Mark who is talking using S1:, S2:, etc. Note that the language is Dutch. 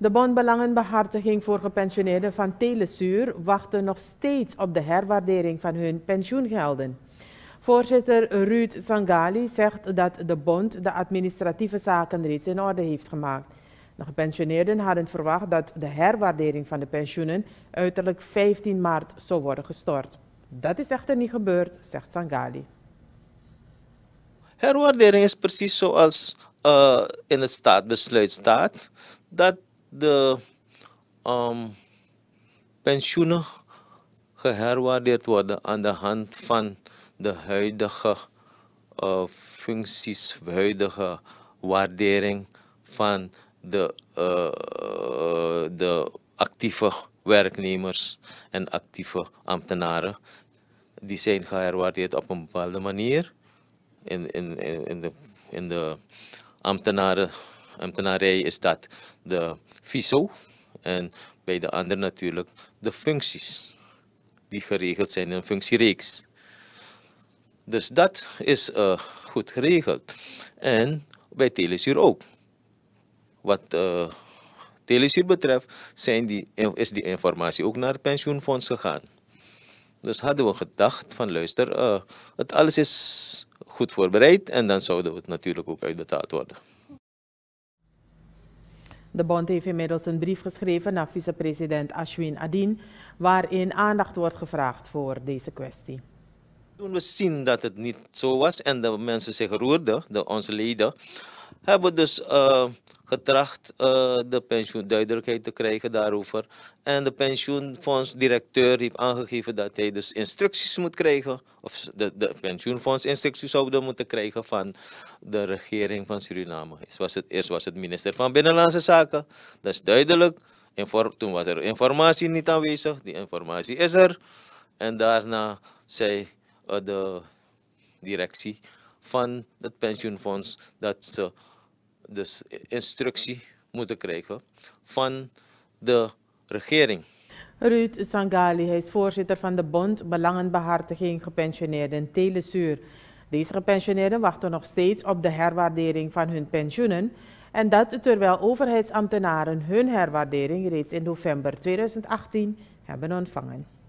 S1: De bondbelangenbehartiging voor gepensioneerden van Telesuur wachten nog steeds op de herwaardering van hun pensioengelden. Voorzitter Ruud Sangali zegt dat de bond de administratieve zaken reeds in orde heeft gemaakt. De gepensioneerden hadden verwacht dat de herwaardering van de pensioenen uiterlijk 15 maart zou worden gestort. Dat is echter niet gebeurd, zegt Sangali.
S2: Herwaardering is precies zoals eh, in het staatbesluit staat, dat de um, pensioenen geherwaardeerd worden aan de hand van de huidige uh, functies, huidige waardering van de, uh, de actieve werknemers en actieve ambtenaren. Die zijn geherwaardeerd op een bepaalde manier in, in, in, de, in de ambtenaren, ambtenarij is dat de viso en bij de ander natuurlijk de functies die geregeld zijn in een functiereeks. Dus dat is eh, goed geregeld. En bij telesuur ook. Wat uh, betreft zijn die, is die informatie ook naar het pensioenfonds gegaan. Dus hadden we gedacht van luister, eh, het alles is goed voorbereid en dan zouden we het natuurlijk ook uitbetaald
S1: worden. De bond heeft inmiddels een brief geschreven naar vicepresident Ashwin Adin, waarin aandacht wordt gevraagd voor deze kwestie.
S2: Toen we zien dat het niet zo was en de mensen zich roerden, de, onze leden, hebben dus eh, getracht eh, de pensioen duidelijkheid te krijgen daarover. En de pensioenfondsdirecteur heeft aangegeven dat hij dus instructies moet krijgen, of de, de pensioenfonds instructies zouden moeten krijgen van de regering van Suriname. Eerst was het, eerst was het minister van Binnenlandse Zaken, dat is duidelijk. toen was er informatie niet aanwezig, die informatie is er. En daarna zei eh, de directie van het pensioenfonds dat ze dus instructie moeten krijgen van de regering.
S1: Ruud Sangali, hij is voorzitter van de Bond Belangenbehartiging Gepensioneerden Telesuur. Deze gepensioneerden wachten nog steeds op de herwaardering van hun pensioenen. En dat terwijl overheidsambtenaren hun herwaardering reeds in november 2018 hebben ontvangen.